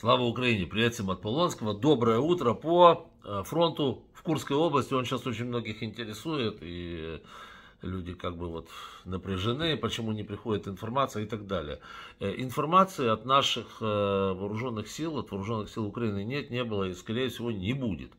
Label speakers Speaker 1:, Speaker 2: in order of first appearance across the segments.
Speaker 1: Слава Украине! Привет всем от Полонского. Доброе утро по э, фронту в Курской области. Он сейчас очень многих интересует. И люди как бы вот напряжены, почему не приходит информация и так далее. Э, информации от наших э, вооруженных сил, от вооруженных сил Украины нет, не было и, скорее всего, не будет.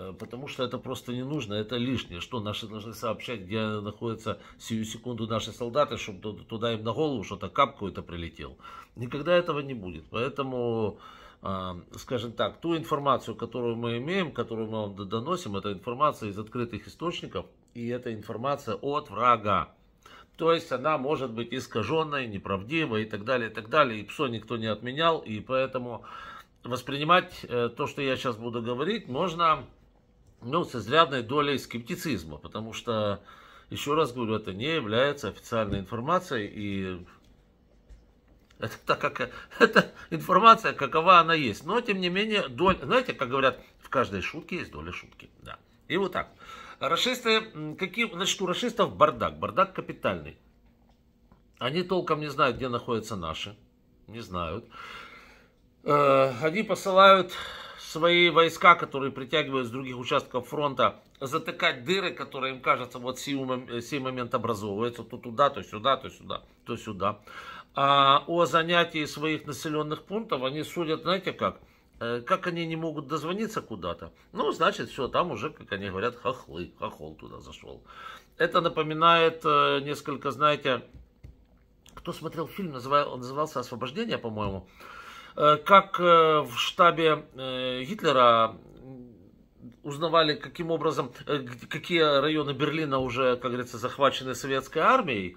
Speaker 1: Э, потому что это просто не нужно, это лишнее. Что, наши должны сообщать, где находятся сию секунду наши солдаты, чтобы туда им на голову что-то капку это прилетел. Никогда этого не будет. Поэтому, э, скажем так, ту информацию, которую мы имеем, которую мы вам доносим, это информация из открытых источников, и это информация от врага. То есть она может быть искаженной, неправдивой и так далее, и так далее. И ПСО никто не отменял, и поэтому воспринимать э, то, что я сейчас буду говорить, можно ну, с изрядной долей скептицизма, потому что, еще раз говорю, это не является официальной информацией, и это, так как, это информация, какова она есть. Но, тем не менее, доля, знаете, как говорят, в каждой шутке есть доля шутки. Да. И вот так. Рашисты, какие, значит, у расистов бардак, бардак капитальный. Они толком не знают, где находятся наши, не знают. Э, они посылают свои войска, которые притягивают с других участков фронта, затыкать дыры, которые им кажется вот сей, сей момент образовываются, то туда, то сюда, то сюда, то сюда. А о занятии своих населенных пунктов они судят, знаете как, э, как они не могут дозвониться куда-то, ну, значит, все, там уже, как они говорят, хохлы, хохол туда зашел. Это напоминает э, несколько, знаете, кто смотрел фильм, называл, назывался «Освобождение», по-моему, Э, как э, в штабе э, Гитлера узнавали, каким образом, какие районы Берлина уже, как говорится, захвачены советской армией,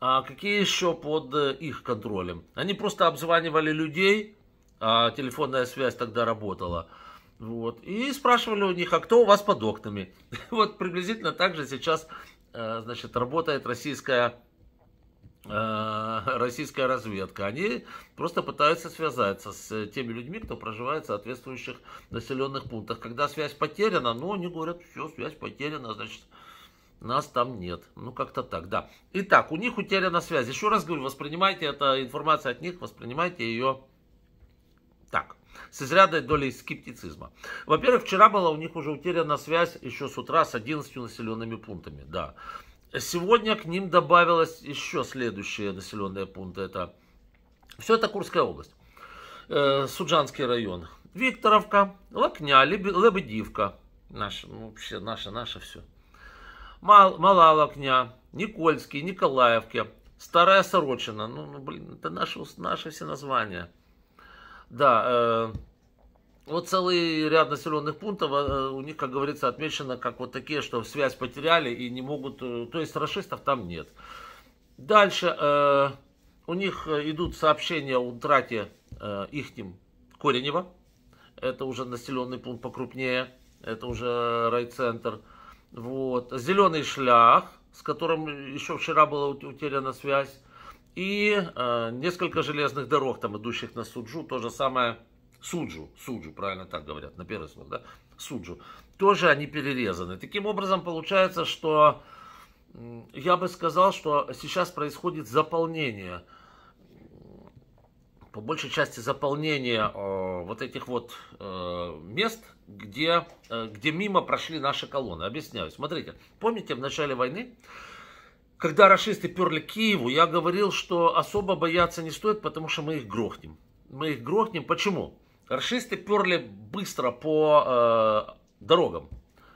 Speaker 1: а какие еще под их контролем. Они просто обзванивали людей, а телефонная связь тогда работала. Вот. И спрашивали у них, а кто у вас под окнами? Вот приблизительно так же сейчас значит, работает российская Э, российская разведка. Они просто пытаются связаться с э, теми людьми, кто проживает в соответствующих населенных пунктах. Когда связь потеряна, ну, они говорят, все, связь потеряна, значит, нас там нет. Ну, как-то так, да. Итак, у них утеряна связь. Еще раз говорю, воспринимайте эту информацию от них, воспринимайте ее так с изрядной долей скептицизма. Во-первых, вчера была у них уже утеряна связь еще с утра с 11 населенными пунктами, да. Сегодня к ним добавилось еще следующие населенные пункты. Это все это Курская область, э, Суджанский район, Викторовка, Лакня, Лебедивка, наша, ну, вообще наше, наше все. Мал, Малая Лакня, Никольский, Николаевки, Старая Сорочина, ну, ну, блин, это наши, наши все названия. Да, э, вот целый ряд населенных пунктов, а, э, у них, как говорится, отмечено как вот такие, что связь потеряли и не могут, э, то есть расистов там нет. Дальше э, у них э, идут сообщения о утрате э, ихним Коренева, это уже населенный пункт покрупнее, это уже райцентр. Вот. Зеленый шлях, с которым еще вчера была утеряна связь. И э, несколько железных дорог, там идущих на Суджу, то же самое суджу, суджу, правильно так говорят, на первый слог, да, суджу, тоже они перерезаны. Таким образом, получается, что я бы сказал, что сейчас происходит заполнение, по большей части заполнение э, вот этих вот э, мест, где, э, где мимо прошли наши колонны. Объясняю. Смотрите, помните в начале войны, когда расисты перли Киеву, я говорил, что особо бояться не стоит, потому что мы их грохнем. Мы их грохнем. Почему? Расисты перли быстро по э, дорогам.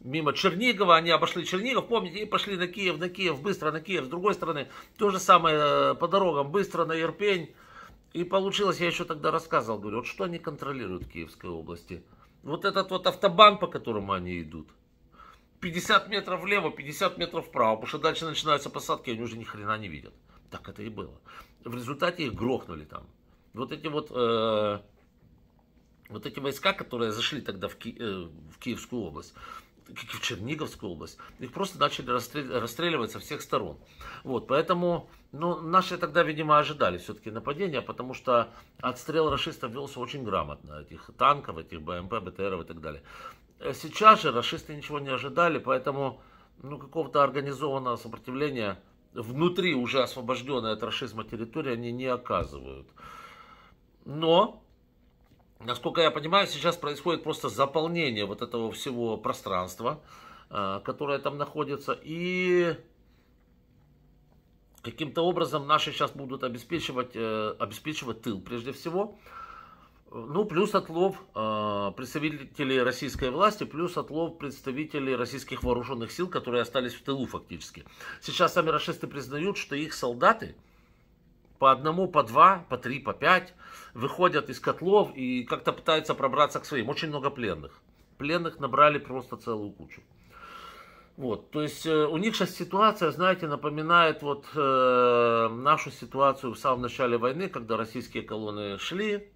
Speaker 1: Мимо Чернигова, они обошли Чернигов, помните, и пошли на Киев, на Киев, быстро на Киев. С другой стороны, то же самое э, по дорогам, быстро на Ерпень. И получилось, я еще тогда рассказывал, говорю, вот что они контролируют в Киевской области? Вот этот вот автобан, по которому они идут. 50 метров влево, 50 метров вправо, потому что дальше начинаются посадки, они уже ни хрена не видят. Так это и было. В результате их грохнули там. Вот эти вот э, вот эти войска, которые зашли тогда в, Ки э, в Киевскую область, как и в Черниговскую область, их просто начали расстрел расстреливать со всех сторон. Вот, поэтому, ну, наши тогда, видимо, ожидали все-таки нападения, потому что отстрел расистов велся очень грамотно, этих танков, этих БМП, БТРов и так далее. Э, сейчас же расисты ничего не ожидали, поэтому, ну, какого-то организованного сопротивления внутри уже освобожденной от расизма территории они не оказывают. Но насколько я понимаю, сейчас происходит просто заполнение вот этого всего пространства, э, которое там находится, и каким-то образом наши сейчас будут обеспечивать, э, обеспечивать тыл прежде всего, ну, плюс отлов э, представителей российской власти, плюс отлов представителей российских вооруженных сил, которые остались в тылу фактически. Сейчас сами расисты признают, что их солдаты, по одному, по два, по три, по пять выходят из котлов и как-то пытаются пробраться к своим. Очень много пленных. Пленных набрали просто целую кучу. Вот, то есть э, у них сейчас ситуация, знаете, напоминает вот э, нашу ситуацию в самом начале войны, когда российские колонны шли,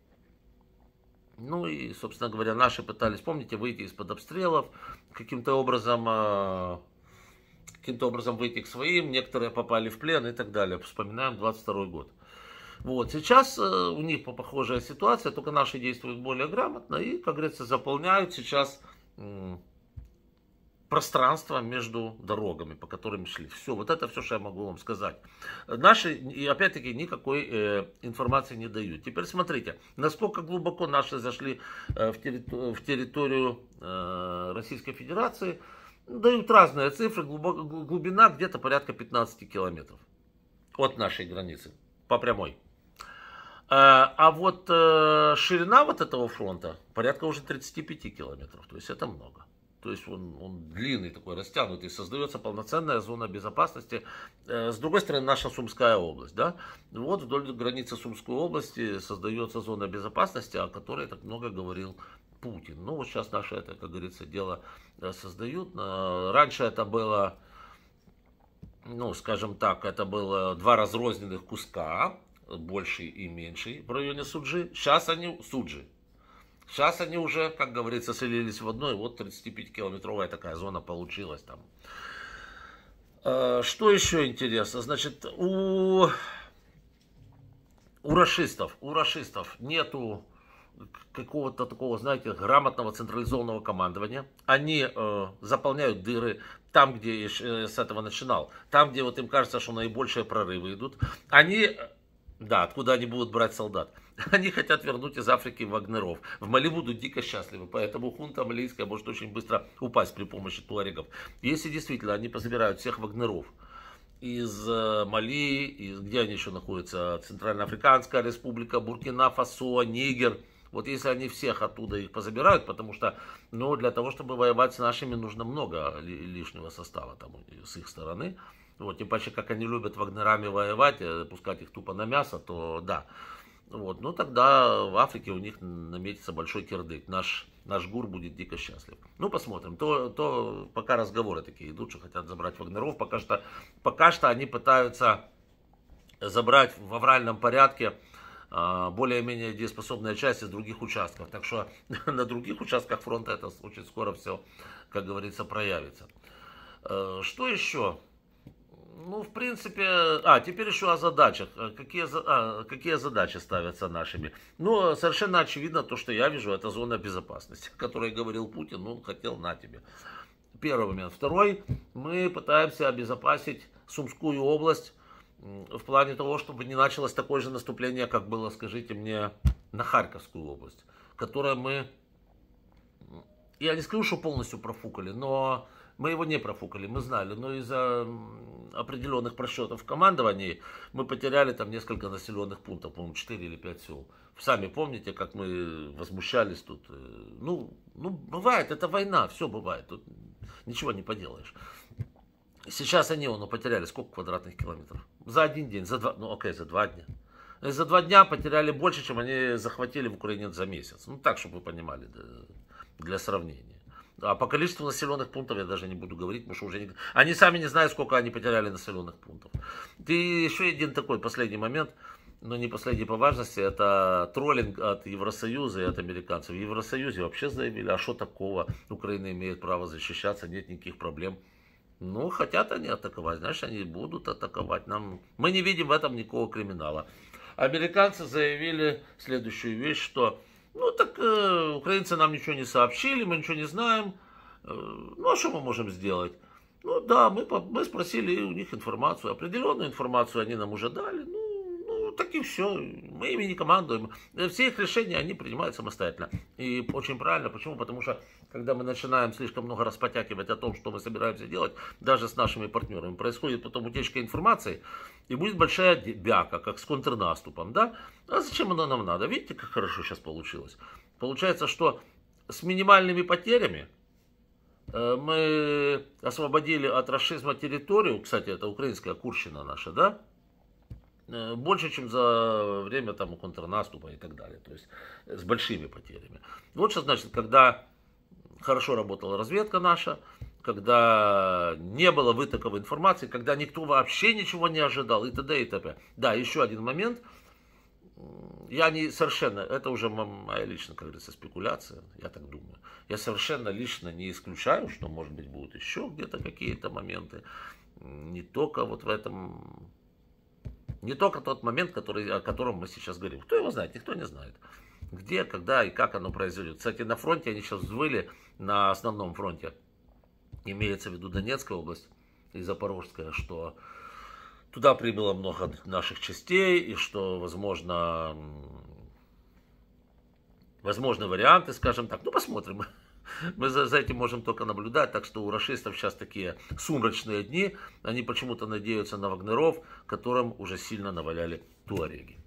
Speaker 1: ну и, собственно говоря, наши пытались, помните, выйти из-под обстрелов, каким-то образом э, каким-то образом выйти к своим, некоторые попали в плен и так далее. Вспоминаем 22 год. Вот. Сейчас э, у них похожая ситуация, только наши действуют более грамотно и, как говорится, заполняют сейчас пространство между дорогами, по которым шли. Все, вот это все, что я могу вам сказать. Наши, и опять-таки, никакой э, информации не дают. Теперь смотрите, насколько глубоко наши зашли э, в, территор- в территорию э, Российской Федерации – дают разные цифры, глубина где-то порядка 15 километров от нашей границы, по прямой. А, а вот э, ширина вот этого фронта порядка уже 35 километров, то есть это много. То есть он, он длинный такой, растянутый, создается полноценная зона безопасности. Э, с другой стороны, наша Сумская область, да? Вот вдоль границы Сумской области создается зона безопасности, о которой так много говорил Путин. Ну, вот сейчас наше это, как говорится, дело э, создают. Э, раньше это было, ну, скажем так, это было два разрозненных куска, больший и меньший в районе Суджи. Сейчас они Суджи. Сейчас они уже, как говорится, слились в одно, и вот 35-километровая такая зона получилась там. Э, что еще интересно? Значит, у, у расистов, у расистов нету какого-то такого, знаете, грамотного централизованного командования. Они э, заполняют дыры там, где я э, с этого начинал, там, где вот им кажется, что наибольшие прорывы идут. Они, э, да, откуда они будут брать солдат? Они хотят вернуть из Африки вагнеров. В Мали будут дико счастливы, поэтому хунта малийская может очень быстро упасть при помощи туарегов. Если действительно они позабирают всех вагнеров, из э, Мали, из, где они еще находятся, Центральноафриканская республика, Буркина-Фасо, Нигер – вот если они всех оттуда их позабирают, потому что, ну, для того, чтобы воевать с нашими, нужно много лишнего состава там с их стороны. Вот, тем паче, как они любят вагнерами воевать, э, пускать их тупо на мясо, то да. Вот, ну тогда в Африке у них наметится большой кирдык. Наш, наш ГУР будет дико счастлив. Ну, посмотрим. То, то пока разговоры такие идут, что хотят забрать Вагнеров. Пока что, пока что они пытаются забрать в авральном порядке а, более-менее дееспособная часть из других участков. Так что на других участках фронта это очень скоро все, как говорится, проявится. Э, что еще? Ну, в принципе, а, теперь еще о задачах. Э, какие, а, какие задачи ставятся нашими? Ну, совершенно очевидно, то, что я вижу, это зона безопасности, о которой говорил Путин, ну хотел на тебе. Первый момент. Второй, мы пытаемся обезопасить Сумскую область в плане того, чтобы не началось такое же наступление, как было, скажите мне, на Харьковскую область, которое мы, я не скажу, что полностью профукали, но мы его не профукали, мы знали, но из-за определенных просчетов в командовании мы потеряли там несколько населенных пунктов, по-моему, 4 или 5 сел. Сами помните, как мы возмущались тут. Э, ну, ну, бывает, это война, все бывает, тут ничего не поделаешь. Сейчас они его ну, потеряли сколько квадратных километров? За один день, за два, ну окей, за два дня. За два дня потеряли больше, чем они захватили в Украине за месяц. Ну так, чтобы вы понимали, для сравнения. А по количеству населенных пунктов я даже не буду говорить, потому что уже не... Они сами не знают, сколько они потеряли населенных пунктов. И еще один такой последний момент, но не последний по важности, это троллинг от Евросоюза и от американцев. В Евросоюзе вообще заявили, а что такого? Украина имеет право защищаться, нет никаких проблем. Ну, хотят они атаковать, знаешь, они будут атаковать. Нам... Мы не видим в этом никакого криминала. Американцы заявили следующую вещь, что ну так э, украинцы нам ничего не сообщили, мы ничего не знаем. Э, ну а что мы можем сделать? Ну да, мы, мы спросили у них информацию, определенную информацию они нам уже дали все, мы ими не командуем. Э, все их решения, они принимают самостоятельно. И очень правильно, почему? Потому что, когда мы начинаем слишком много распотякивать о том, что мы собираемся делать, даже с нашими партнерами, происходит потом утечка информации, и будет большая бяка, как с контрнаступом, да? А зачем она нам надо? Видите, как хорошо сейчас получилось? Получается, что с минимальными потерями, э, мы освободили от расшизма территорию, кстати, это украинская Курщина наша, да, Э, больше, чем за время там, контрнаступа и так далее, то есть э, с большими потерями. Вот что значит, когда хорошо работала разведка наша, когда не было вытоков информации, когда никто вообще ничего не ожидал и т.д. и т.п. Да, еще один момент. Я не совершенно, это уже моя личная, как говорится, спекуляция, я так думаю. Я совершенно лично не исключаю, что, может быть, будут еще где-то какие-то моменты. Не только вот в этом не только тот момент, который, о котором мы сейчас говорим. Кто его знает? Никто не знает. Где, когда и как оно произойдет. Кстати, на фронте они сейчас взвыли, на основном фронте, имеется в виду Донецкая область и Запорожская, что туда прибыло много наших частей, и что, возможно, возможны варианты, скажем так. Ну, посмотрим. Мы за, за этим можем только наблюдать, так что у расистов сейчас такие сумрачные дни, они почему-то надеются на вагнеров, которым уже сильно наваляли туареги.